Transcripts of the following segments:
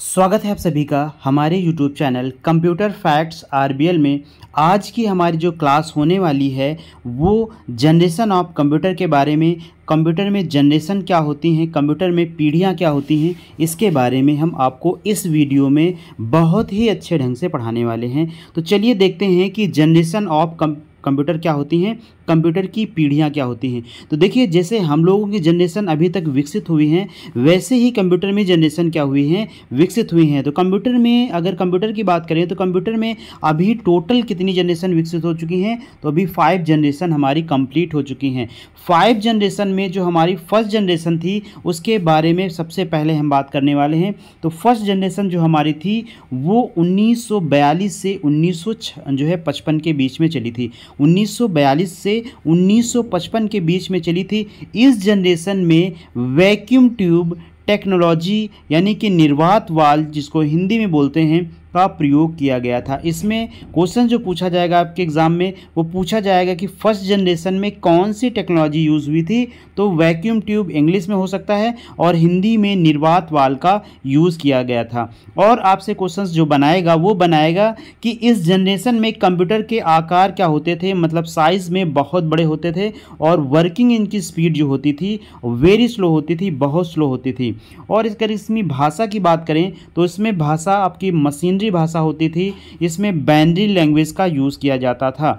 स्वागत है आप सभी का हमारे YouTube channel computer facts R में आज की हमारी जो क्लास होने वाली है वो जनरेशन ऑफ कंप्यूटर के बारे में कंप्यूटर में जनरेशन क्या होती हैं कंप्यूटर में पीढ़ियाँ क्या होती हैं इसके बारे में हम आपको इस वीडियो में बहुत ही अच्छे ढंग से पढ़ाने वाले हैं तो चलिए देखते हैं कि जनरेशन ऑफ कंप्यूटर क्या होती हैं कंप्यूटर की पीढ़ियाँ क्या होती हैं तो देखिए जैसे हम लोगों की जनरेशन अभी तक विकसित हुई हैं वैसे ही कंप्यूटर में जनरेशन क्या हुई हैं विकसित हुई हैं तो कंप्यूटर में अगर कंप्यूटर की बात करें तो कंप्यूटर में अभी टोटल कितनी जनरेशन विकसित हो चुकी हैं तो अभी फाइव जनरेशन हमारी कंप्लीट हो चुकी हैं फाइव जनरेशन में जो हमारी फर्स्ट जनरेशन थी उसके बारे में सबसे पहले हम बात करने वाले हैं तो फर्स्ट जनरेशन जो हमारी थी वो उन्नीस से उन्नीस जो है पचपन के बीच में चली थी उन्नीस से 1955 के बीच में चली थी इस जनरेशन में वैक्यूम ट्यूब टेक्नोलॉजी यानी कि निर्वात वाल जिसको हिंदी में बोलते हैं का प्रयोग किया गया था इसमें क्वेश्चन जो पूछा जाएगा आपके एग्ज़ाम में वो पूछा जाएगा कि फर्स्ट जनरेशन में कौन सी टेक्नोलॉजी यूज़ हुई थी तो वैक्यूम ट्यूब इंग्लिश में हो सकता है और हिंदी में निर्वात वाल का यूज़ किया गया था और आपसे क्वेश्चन जो बनाएगा वो बनाएगा कि इस जनरेशन में कंप्यूटर के आकार क्या होते थे मतलब साइज़ में बहुत बड़े होते थे और वर्किंग इनकी स्पीड जो होती थी वेरी स्लो होती थी बहुत स्लो होती थी और इसमें भाषा की बात करें तो इसमें भाषा आपकी मशीनरी बाइनरी भाषा होती थी इसमें बैंड्री लैंग्वेज का यूज़ किया जाता था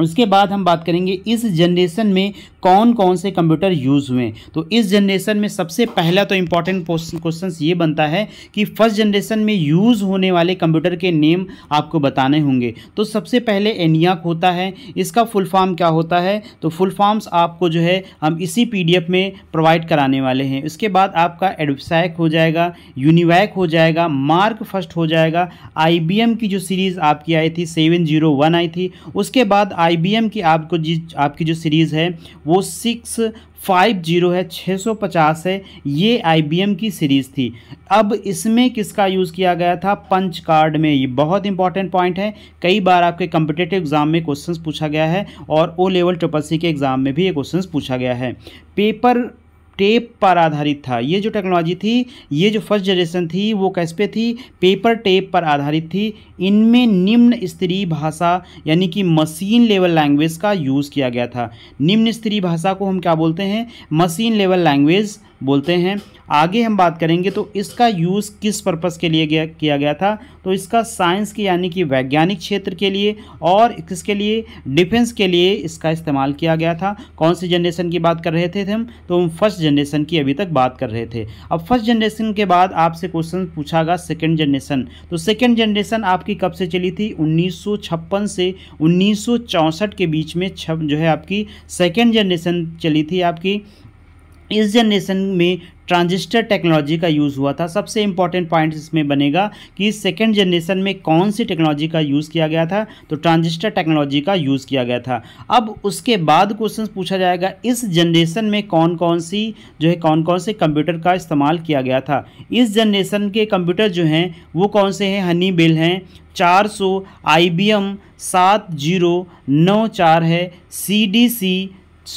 उसके बाद हम बात करेंगे इस जनरेशन में कौन कौन से कंप्यूटर यूज़ हुए तो इस जनरेशन में सबसे पहला तो इम्पॉर्टेंट क्वेश्चन ये बनता है कि फर्स्ट जनरेशन में यूज़ होने वाले कंप्यूटर के नेम आपको बताने होंगे तो सबसे पहले एनियाक होता है इसका फुल फॉर्म क्या होता है तो फुल फॉर्म्स आपको जो है हम इसी पी में प्रोवाइड कराने वाले हैं इसके बाद आपका एडवसैक हो जाएगा यूनिवैक हो जाएगा मार्क फर्स्ट हो जाएगा आई की जो सीरीज़ आपकी आई थी सेवन आई थी उसके बाद आई की आपको जी आपकी जो सीरीज़ है वो सिक्स फाइव जीरो है छः सौ पचास है ये आई की सीरीज़ थी अब इसमें किसका यूज़ किया गया था पंच कार्ड में ये बहुत इंपॉर्टेंट पॉइंट है कई बार आपके कम्पिटेटिव एग्ज़ाम में क्वेश्चन पूछा गया है और ओ लेवल ट्रिपल सी के एग्ज़ाम में भी ये क्वेश्चन पूछा गया है पेपर टेप पर आधारित था ये जो टेक्नोलॉजी थी ये जो फर्स्ट जनरेशन थी वो कैस पे थी पेपर टेप पर आधारित थी इनमें निम्न स्त्री भाषा यानी कि मशीन लेवल लैंग्वेज का यूज़ किया गया था निम्न स्त्री भाषा को हम क्या बोलते हैं मशीन लेवल लैंग्वेज बोलते हैं आगे हम बात करेंगे तो इसका यूज़ किस पर्पज़ के लिए गया किया गया था तो इसका साइंस के यानी कि वैज्ञानिक क्षेत्र के लिए और किसके लिए डिफेंस के लिए इसका इस्तेमाल किया गया था कौन सी जनरेशन की बात कर रहे थे हम तो हम फर्स्ट जनरेशन की अभी तक बात कर रहे थे अब फर्स्ट जनरेशन के बाद आपसे क्वेश्चन पूछा गया सेकेंड जनरेशन तो सेकेंड जनरेशन आपकी कब से चली थी उन्नीस से उन्नीस के बीच में जो है आपकी सेकेंड जनरेशन चली थी आपकी इस जनरेशन में ट्रांजिस्टर टेक्नोलॉजी का यूज़ हुआ था सबसे इम्पॉर्टेंट पॉइंट इसमें बनेगा कि सेकेंड जनरेशन में कौन सी टेक्नोलॉजी का यूज़ किया गया था तो ट्रांजिस्टर टेक्नोलॉजी का यूज़ किया गया था अब उसके बाद क्वेश्चन पूछा जाएगा इस जनरेशन में कौन कौन सी जो है कौन कौन से कंप्यूटर का इस्तेमाल किया गया था इस जनरेशन के कंप्यूटर जो हैं वो कौन से हैं हनी बेल हैं चार सौ आई बी एम सात जीरो नौ चार है सी डी सी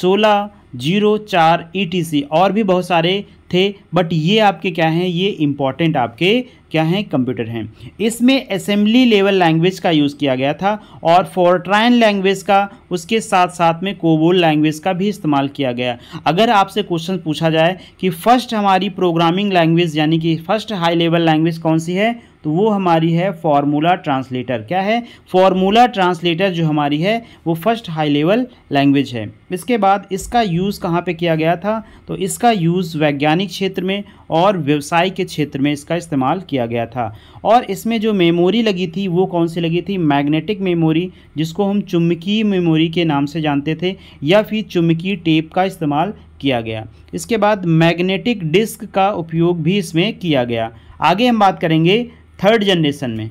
सोलह जीरो चार ई e और भी बहुत सारे थे बट ये आपके क्या हैं ये इम्पॉर्टेंट आपके क्या हैं कंप्यूटर हैं इसमें असेंबली लेवल लैंग्वेज का यूज़ किया गया था और फोर्ट्राइन लैंग्वेज का उसके साथ साथ में कोबोल लैंग्वेज का भी इस्तेमाल किया गया अगर आपसे क्वेश्चन पूछा जाए कि फ़र्स्ट हमारी प्रोग्रामिंग लैंग्वेज यानी कि फ़र्स्ट हाई लेवल लैंग्वेज कौन सी है तो वो हमारी है फार्मूला ट्रांसलेटर क्या है फार्मूला ट्रांसलेटर जो हमारी है वो फर्स्ट हाई लेवल लैंग्वेज है इसके बाद इसका यूज़ कहाँ पे किया गया था तो इसका यूज़ वैज्ञानिक क्षेत्र में और व्यवसाय के क्षेत्र में इसका इस्तेमाल किया किया गया था और इसमें जो मेमोरी लगी थी वो कौन सी लगी थी मैग्नेटिक मेमोरी जिसको हम चुम्बकीय मेमोरी के नाम से जानते थे या फिर चुम्बकीय टेप का इस्तेमाल किया गया इसके बाद मैग्नेटिक डिस्क का उपयोग भी इसमें किया गया आगे हम बात करेंगे थर्ड जनरेशन में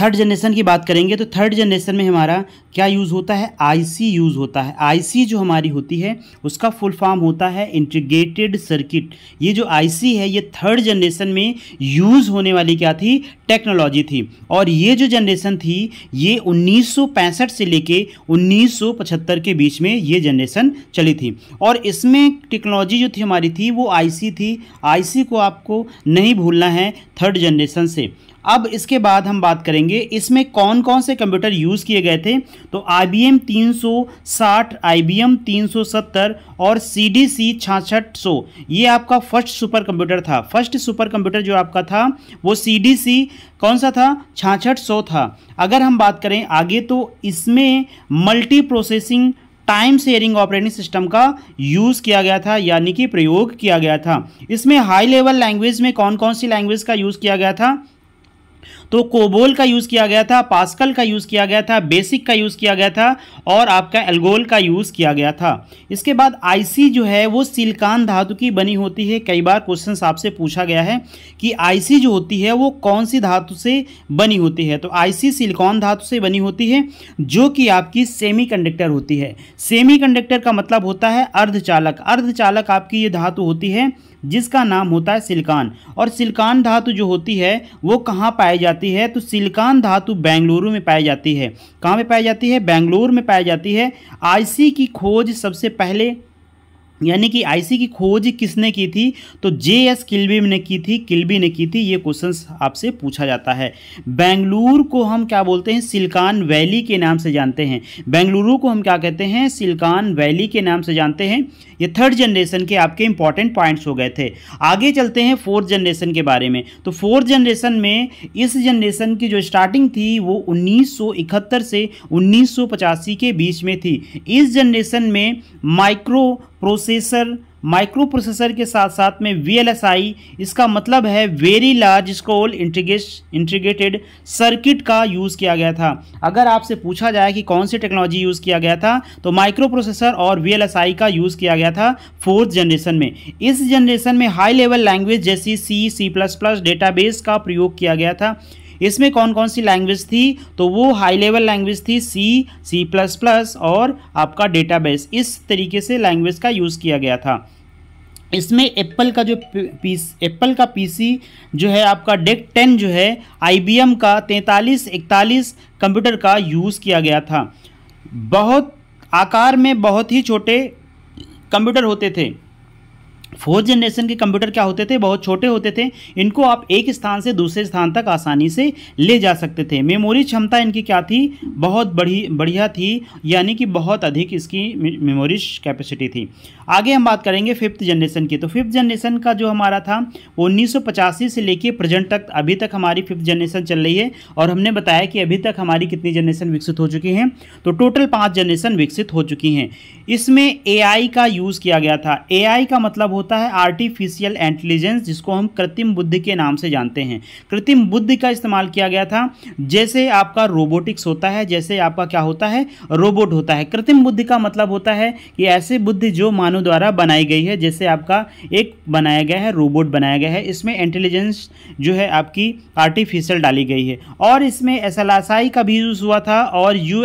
थर्ड जनरेशन की बात करेंगे तो थर्ड जनरेशन में हमारा क्या यूज़ होता है आईसी यूज़ होता है आईसी जो हमारी होती है उसका फुल फॉर्म होता है इंटीग्रेटेड सर्किट ये जो आईसी है ये थर्ड जनरेशन में यूज़ होने वाली क्या थी टेक्नोलॉजी थी और ये जो जनरेशन थी ये 1965 से लेके 1975 के बीच में ये जनरेशन चली थी और इसमें टेक्नोलॉजी जो थी हमारी थी वो आई थी आई को आपको नहीं भूलना है थर्ड जनरेशन से अब इसके बाद हम बात करेंगे इसमें कौन कौन से कंप्यूटर यूज़ किए गए थे तो आई बी एम तीन सौ साठ आई बी एम तीन सौ सत्तर और सी डी सी छाछठ सौ ये आपका फर्स्ट सुपर कंप्यूटर था फर्स्ट सुपर कंप्यूटर जो आपका था वो सी डी सी कौन सा था छाछठ सौ था अगर हम बात करें आगे तो इसमें multiprocessing time sharing operating system का यूज़ किया गया था यानी कि प्रयोग किया गया था इसमें हाई लेवल लैंग्वेज में कौन कौन सी लैंग्वेज का यूज़ किया गया था तो कोबोल का यूज़ किया गया था पास्कल का यूज़ किया गया था बेसिक का यूज़ किया गया था और आपका एल्गोल का यूज़ किया गया था इसके बाद आईसी जो है वो सिलकान धातु की बनी होती है कई बार क्वेश्चन आपसे पूछा गया है कि आईसी जो होती है वो कौन सी धातु से बनी होती है तो आईसी सिलिकॉन धातु से बनी होती है जो कि आपकी सेमी होती है सेमी का मतलब होता है अर्धचालक अर्धचालक आपकी ये धातु होती है जिसका नाम होता है सिलकान और सिलकान धातु जो होती है वो कहाँ पाई जाती है तो सिलकान धातु बेंगलुरु में पाई जाती है कहाँ में पाई जाती है बेंगलुरु में पाई जाती है आईसी की खोज सबसे पहले यानी कि आईसी की खोज किसने की थी तो जे एस किल्बी ने की थी किल्बी ने की थी ये क्वेश्चन आपसे पूछा जाता है बेंगलुरु को हम क्या बोलते हैं सिल्कान वैली के नाम से जानते हैं बेंगलुरु को हम क्या कहते हैं सिल्कान वैली के नाम से जानते हैं ये थर्ड जनरेशन के आपके इंपॉर्टेंट पॉइंट्स हो गए थे आगे चलते हैं फोर्थ जनरेशन के बारे में तो फोर्थ जनरेशन में इस जनरेशन की जो स्टार्टिंग थी वो उन्नीस से उन्नीस के बीच में थी इस जनरेशन में माइक्रो प्रोसेसर माइक्रो प्रोसेसर के साथ साथ में वी इसका मतलब है very large scale integrated circuit का यूज़ किया गया था अगर आपसे पूछा जाए कि कौन सी टेक्नोलॉजी यूज़ किया गया था तो माइक्रो प्रोसेसर और वी का यूज़ किया गया था फोर्थ जनरेशन में इस जनरेशन में हाई लेवल लैंग्वेज जैसी C C plus plus database का प्रयोग किया गया था इसमें कौन कौन सी लैंग्वेज थी तो वो हाई लेवल लैंग्वेज थी सी सी प्लस प्लस और आपका डेटाबेस इस तरीके से लैंग्वेज का यूज़ किया गया था इसमें एप्पल का जो पीस एप्पल का पीसी जो है आपका डेक टेन जो है आईबीएम का तैंतालीस इकतालीस कंप्यूटर का यूज़ किया गया था बहुत आकार में बहुत ही छोटे कंप्यूटर होते थे फोर्थ जनरेशन के कंप्यूटर क्या होते थे बहुत छोटे होते थे इनको आप एक स्थान से दूसरे स्थान तक आसानी से ले जा सकते थे मेमोरी क्षमता इनकी क्या थी बहुत बड़ी बढ़िया थी यानी कि बहुत अधिक इसकी मेमोरी कैपेसिटी थी आगे हम बात करेंगे फिफ्थ जनरेशन की तो फिफ्थ जनरेशन का जो हमारा था वो उन्नीस से लेके प्रेजेंट तक अभी तक हमारी फिफ्थ जनरेशन चल रही है और हमने बताया कि अभी तक हमारी कितनी जनरेशन विकसित हो चुकी हैं तो टोटल पाँच जनरेशन विकसित हो चुकी हैं इसमें ए का यूज़ किया गया था ए का मतलब होता है आर्टिफिशियल इंटेलिजेंस जिसको हम कृत्रिम बुद्धि के नाम से जानते हैं कृत्रिम बुद्धि का इस्तेमाल किया गया था जैसे आपका रोबोटिक्स होता है जैसे आपका क्या होता है रोबोट होता है कृत्रिम बुद्धि का मतलब होता है कि ऐसे बुद्धि जो मानव द्वारा बनाई गई है जैसे आपका एक बनाया गया है रोबोट बनाया गया है इसमें इंटेलिजेंस जो है आपकी आर्टिफिशियल डाली गई है और इसमें एस का भी यूज़ हुआ था और यू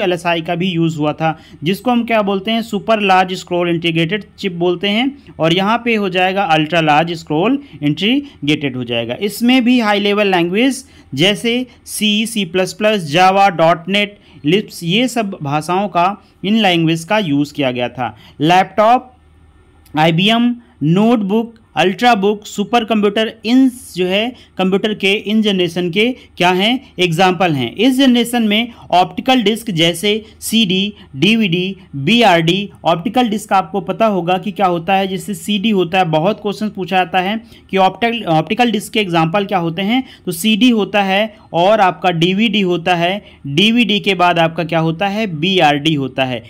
का भी यूज़ हुआ था जिसको हम क्या बोलते हैं super large scale integrated chip बोलते हैं और यहाँ पे हो जाएगा अल्ट्रा लार्ज स्क्रोल इंट्रीगेटेड हो जाएगा इसमें भी हाई लेवल लैंग्वेज जैसे C C plus plus Java dot net लिप्स ये सब भाषाओं का इन लैंग्वेज का यूज़ किया गया था laptop I B M notebook ultrabook supercomputer इन जो है कंप्यूटर के इन जनरेशन के क्या हैं एग्जाम्पल हैं इस जनरेशन में ऑप्टिकल डिस्क जैसे CD, DVD, BRD optical disc आपको पता होगा कि क्या होता है जिससे सीडी होता है बहुत क्वेश्चन पूछा जाता है कि ऑप्टिकल ऑप्टिकल डिस्क के एग्जाम्पल क्या होते हैं तो डी होता है और आपका डी होता है डी के बाद आपका क्या होता है डी होता है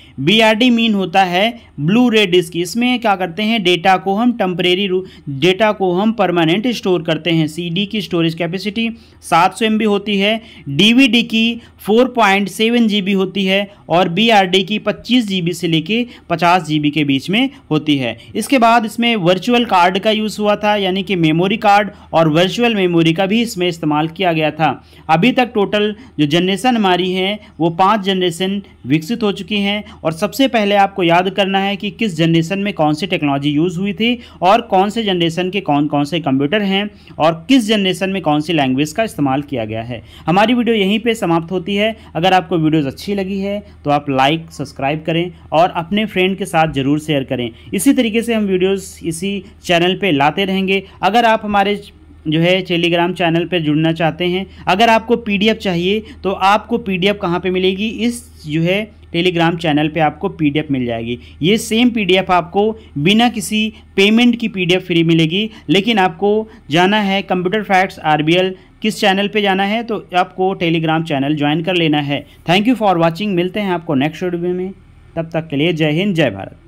डी मीन होता है ब्लू रे डिस्क इसमें क्या करते हैं डेटा को हम टम्परेरी रूप डेटा को हम परमानेंट स्टोर करते हैं सीडी की स्टोरेज कैपेसिटी 700 एमबी होती है डीवीडी की 4.7 जीबी होती है और बीआरडी की 25 जीबी से लेके 50 जीबी के बीच में होती है इसके बाद इसमें वर्चुअल कार्ड का यूज़ हुआ था यानी कि मेमोरी कार्ड और वर्चुअल मेमोरी का भी इसमें इस्तेमाल किया गया था अभी तक टोटल जो जनरेशन हमारी है वो पाँच जनरेशन विकसित हो चुकी हैं और सबसे पहले आपको याद करना है कि किस जनरेशन में कौन सी टेक्नोलॉजी यूज़ हुई थी और कौन से जनरेशन के कौन कौन से कंप्यूटर हैं और किस जनरेशन में कौन सी लैंग्वेज का इस्तेमाल किया गया है हमारी वीडियो यहीं पर समाप्त होती है अगर आपको वीडियोज़ अच्छी लगी है तो आप लाइक सब्सक्राइब करें और अपने फ्रेंड के साथ ज़रूर शेयर करें इसी तरीके से हम वीडियोज़ इसी चैनल पर लाते रहेंगे अगर आप हमारे जो है टेलीग्राम चैनल पर जुड़ना चाहते हैं अगर आपको पीडीएफ चाहिए तो आपको पीडीएफ कहाँ पर मिलेगी इस जो है टेलीग्राम चैनल पे आपको पीडीएफ मिल जाएगी ये सेम पीडीएफ आपको बिना किसी पेमेंट की पीडीएफ फ्री मिलेगी लेकिन आपको जाना है कंप्यूटर फैक्ट्स आरबीएल किस चैनल पे जाना है तो आपको टेलीग्राम चैनल ज्वाइन कर लेना है थैंक यू फॉर वॉचिंग मिलते हैं आपको नेक्स्ट वीडियो में तब तक के लिए जय हिंद जय भारत